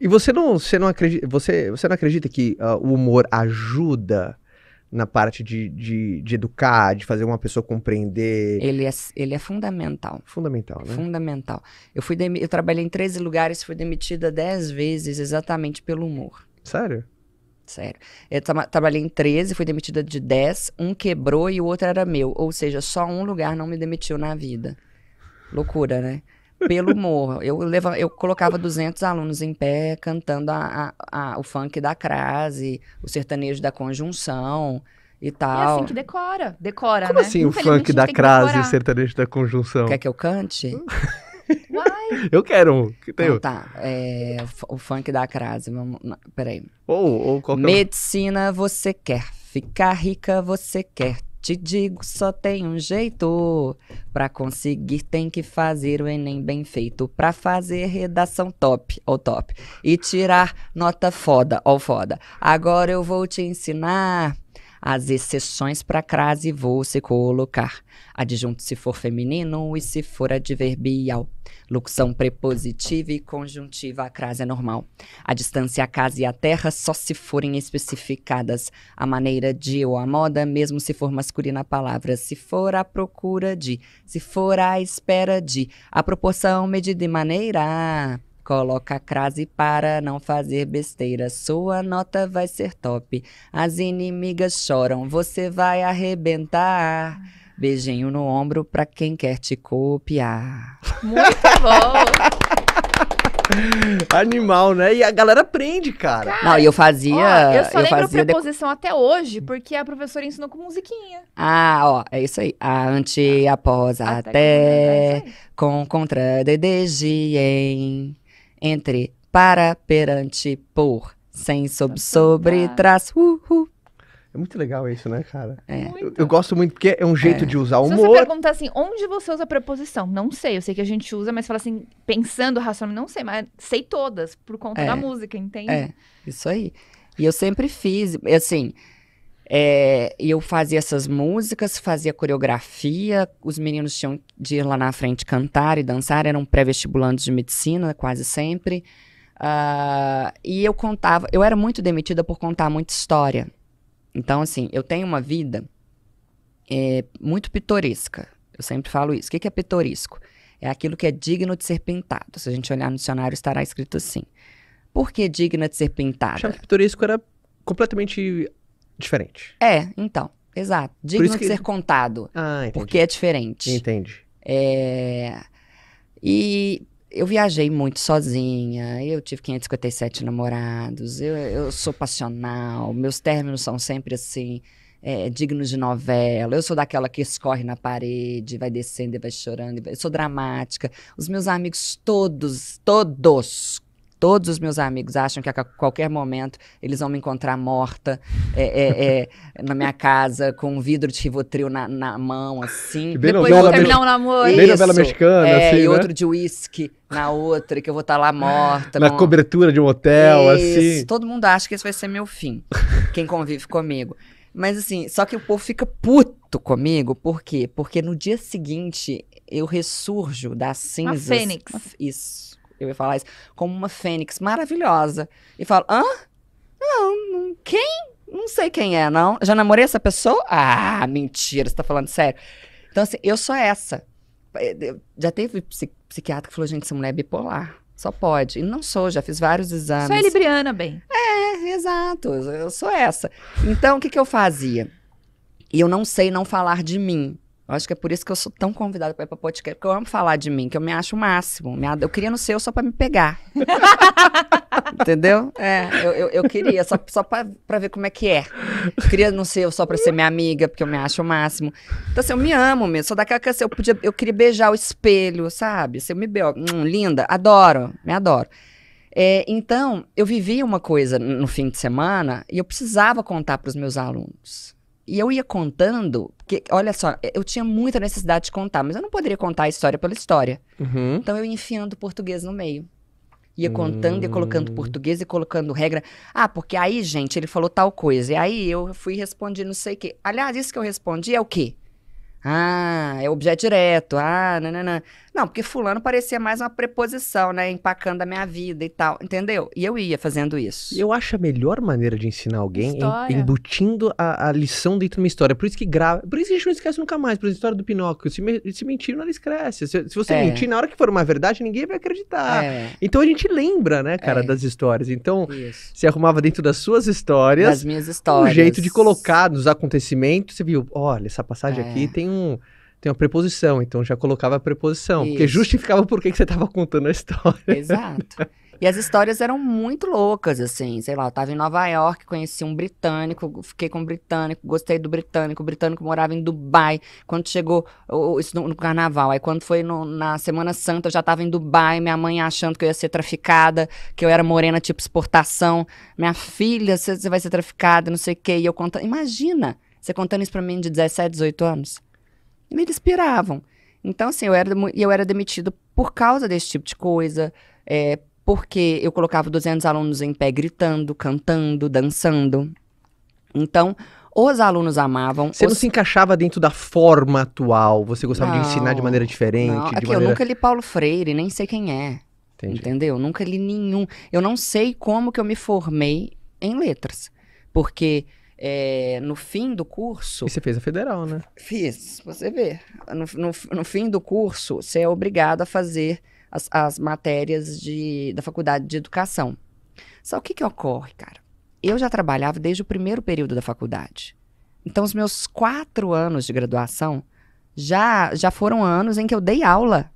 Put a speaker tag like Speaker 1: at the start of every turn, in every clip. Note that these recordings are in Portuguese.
Speaker 1: E você não, você não acredita, você, você não acredita que uh, o humor ajuda na parte de, de, de, educar, de fazer uma pessoa compreender? Ele é, ele é fundamental. Fundamental, né? Fundamental. Eu, fui eu trabalhei em 13 lugares, fui demitida 10 vezes exatamente pelo humor. Sério? Sério. Eu tra trabalhei em 13, fui demitida de 10, um quebrou e o outro era meu. Ou seja, só um lugar não me demitiu na vida. Loucura, né? pelo morro. Eu, leva, eu colocava 200 alunos em pé cantando a, a, a, o funk da crase, o sertanejo da conjunção e tal. É assim que decora. Decora, Como né? assim o funk da crase e o sertanejo da conjunção? Quer que eu cante? Eu quero um. Que tem então, tá. É, o funk da crase. Vamos, não, peraí. Ou, ou qualquer... Medicina você quer. Ficar rica você quer te digo, só tem um jeito. Pra conseguir, tem que fazer o Enem bem feito. Pra fazer redação top, ou top. E tirar nota foda, ou foda. Agora eu vou te ensinar as exceções para a crase vou se colocar. Adjunto se for feminino e se for adverbial. Locução prepositiva e conjuntiva, a crase é normal. A distância, a casa e a terra só se forem especificadas. A maneira de ou a moda, mesmo se for masculina a palavra. Se for à procura de, se for à espera de. A proporção, medida e maneira. Coloca a crase para não fazer besteira. Sua nota vai ser top. As inimigas choram, você vai arrebentar. Beijinho no ombro para quem quer te copiar. Muito bom. Animal, né? E a galera aprende, cara. cara não, e eu fazia. Ó, eu só eu lembro fazia preposição de... até hoje, porque a professora ensinou com musiquinha. Ah, ó, é isso aí. ante, após, até, até é com, contra, de, de, em entre para, perante, por, sem, sob, tá sobre, traço, uh, uh. É muito legal isso, né, cara? É. Eu, eu, gosto muito, porque é um jeito é. de usar o humor. Se você perguntar assim, onde você usa a preposição? Não sei, eu sei que a gente usa, mas fala assim, pensando, racionando, não sei, mas sei todas, por conta é. da música, entende? É, isso aí. E eu sempre fiz, assim, é, eu fazia essas músicas, fazia coreografia, os meninos tinham de ir lá na frente cantar e dançar, eram pré-vestibulantes de medicina quase sempre. Uh, e eu contava, eu era muito demitida por contar muita história. Então, assim, eu tenho uma vida é, muito pitoresca. Eu sempre falo isso. O que é pitoresco? É aquilo que é digno de ser pintado. Se a gente olhar no dicionário, estará escrito assim. Por que digna de ser pintada? Eu achava que pitoresco era completamente diferente. É, então, exato. Digno de ser contado. Ah, entendi. Porque é diferente. Entendi. É... E eu viajei muito sozinha, eu tive 557 namorados, eu, eu sou passional, meus términos são sempre assim, é, dignos de novela. Eu sou daquela que escorre na parede, vai descendo e vai chorando, eu sou dramática. Os meus amigos todos, todos Todos os meus amigos acham que a qualquer momento eles vão me encontrar morta é, é, é, na minha casa, com um vidro de rivotril na, na mão, assim. Bem Depois vou terminar o um namoro. Bem Isso. novela mexicana, é, assim, E né? outro de uísque na outra, que eu vou estar tá lá morta. Na cobertura de um hotel, Isso. assim. Todo mundo acha que esse vai ser meu fim, quem convive comigo. Mas assim, só que o povo fica puto comigo, por quê? Porque no dia seguinte eu ressurjo das cinzas. Uma fênix. Isso eu ia falar isso, como uma fênix maravilhosa. E falo, hã? Não, quem? Não sei quem é, não. Já namorei essa pessoa? Ah, mentira, você tá falando sério. Então, assim, eu sou essa. É, já teve psiquiatra que falou, gente, essa mulher é bipolar. Só pode. E não sou, já fiz vários exames. Sou é libriana, bem. É, exato. Eu sou essa. Então, o que, que eu fazia? E eu não sei não falar de mim. Eu acho que é por isso que eu sou tão convidada para ir para podcast, porque eu amo falar de mim, que eu me acho o máximo. Eu queria no seu só para me pegar. Entendeu? É, eu, eu, eu, queria, só, só para ver como é que é. Eu queria no seu só para ser minha amiga, porque eu me acho o máximo. Então, assim, eu me amo mesmo. só daquela que assim, eu, podia, eu queria beijar o espelho, sabe? Se assim, eu me beijo, hum, linda, adoro, me adoro. É, então, eu vivia uma coisa no fim de semana e eu precisava contar para os meus alunos. E eu ia contando, porque, olha só, eh, eu tinha muita necessidade de contar, mas eu não poderia contar a história pela história. Uhum. Então eu ia enfiando português no meio. Ia contando, ia colocando hum. português e colocando regra. Ah, porque aí, gente, ele falou tal coisa. E aí eu fui respondendo não sei o quê. Aliás, isso que eu respondi é o quê? Ah, é objeto direto. Ah, nananã. Não, porque fulano parecia mais uma preposição, né? Empacando a minha vida e tal, entendeu? E eu ia fazendo isso. Eu acho a melhor maneira de ensinar alguém é embutindo a, a, lição dentro de uma história. Por isso que grava. Por isso que a gente não esquece nunca mais. Por exemplo, a história do Pinóquio. Se, me, se mentir, não eles Se, se você é. mentir, na hora que for uma verdade, ninguém vai acreditar. É. Então a gente lembra, né, cara, é. das histórias. Então, se arrumava dentro das suas histórias. Das minhas histórias. Um jeito de colocar nos acontecimentos. Você viu, olha, essa passagem aqui é. tem um tem uma preposição, então já colocava a preposição, Isso. porque justificava por que, você estava contando a história. Exato. E as histórias eram muito loucas, assim, sei lá, eu tava em Nova York, conheci um britânico, fiquei com um britânico, gostei do britânico, o britânico morava em Dubai, quando chegou, isso no, no carnaval, aí quando foi no, na Semana Santa, eu já tava em Dubai, minha mãe achando que eu ia ser traficada, que eu era morena tipo exportação, minha filha, você vai ser traficada, não sei o quê, e eu contando, imagina, você contando isso pra mim de 17, 18 anos? me inspiravam. Então, assim, eu era, eu era demitido por causa desse tipo de coisa, é, porque eu colocava 200 alunos em pé gritando, cantando, dançando. Então, os alunos amavam. Você os... não se encaixava dentro da forma atual, você gostava não, de ensinar de maneira diferente? Não. Aqui, é maneira... eu nunca li Paulo Freire, nem sei quem é. Entendi. Entendeu? Nunca li nenhum. Eu não sei como que eu me formei em letras. Porque é, no fim do curso. E você fez a federal, né? Fiz, você vê. No, no, no fim do curso, você é obrigado a fazer as, as matérias de, da faculdade de educação. Só o que, que ocorre, cara? Eu já trabalhava desde o primeiro período da faculdade. Então, os meus quatro anos de graduação já, já foram anos em que eu dei aula.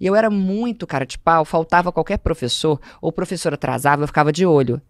Speaker 1: E eu era muito cara de pau, faltava qualquer professor, ou o professor atrasava, eu ficava de olho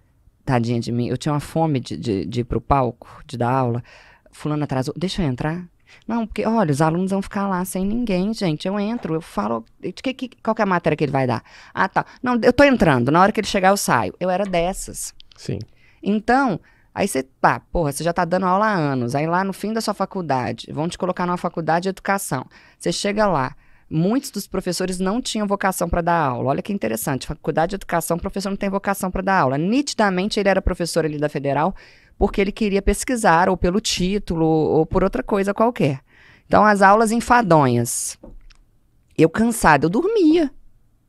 Speaker 1: tadinha de mim, eu tinha uma fome de, de, de ir pro palco, de dar aula. Fulano atrasou, deixa eu entrar? Não, porque, olha, os alunos vão ficar lá sem ninguém, gente. Eu entro, eu falo, que, que, qual que é a matéria que ele vai dar? Ah, tá. Não, eu tô entrando, na hora que ele chegar eu saio. Eu era dessas. Sim. Então, aí você, pá, porra, você já tá dando aula há anos. Aí lá no fim da sua faculdade, vão te colocar numa faculdade de educação. Você chega lá, muitos dos professores não tinham vocação para dar aula. Olha que interessante, faculdade de educação, o professor não tem vocação para dar aula. Nitidamente ele era professor ali da federal porque ele queria pesquisar, ou pelo título, ou por outra coisa qualquer. Então, as aulas enfadonhas. Eu cansada, eu dormia.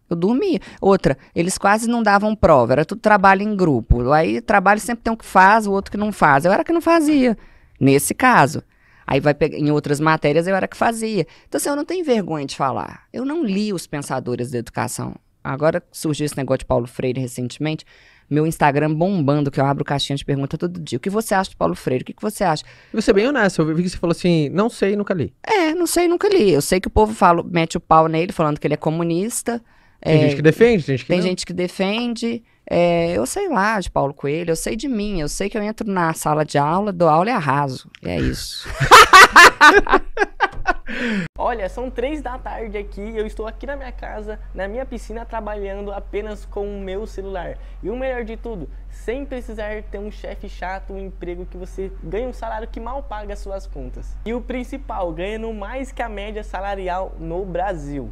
Speaker 1: Eu dormia. Outra, eles quase não davam prova, era tudo trabalho em grupo. Aí, trabalho sempre tem um que faz, o outro que não faz. Eu era que não fazia, nesse caso. Aí vai pegar, em outras matérias eu era que fazia. Então, assim, eu não tenho vergonha de falar. Eu não li os pensadores da educação. Agora surgiu esse negócio de Paulo Freire recentemente. Meu Instagram bombando, que eu abro caixinha de pergunta todo dia. O que você acha do Paulo Freire? O que, que você acha? Você é bem honesto. Eu vi que você falou assim, não sei, nunca li. É, não sei, nunca li. Eu sei que o povo fala, mete o pau nele, falando que ele é comunista. Tem é, gente que defende, tem gente que Tem não. gente que defende. É, eu sei lá de Paulo Coelho, eu sei de mim, eu sei que eu entro na sala de aula, dou aula e arraso. E é isso. Olha, são três da tarde aqui e eu estou aqui na minha casa, na minha piscina, trabalhando apenas com o meu celular. E o melhor de tudo, sem precisar ter um chefe chato, um emprego que você ganha um salário que mal paga as suas contas. E o principal, ganhando mais que a média salarial no Brasil.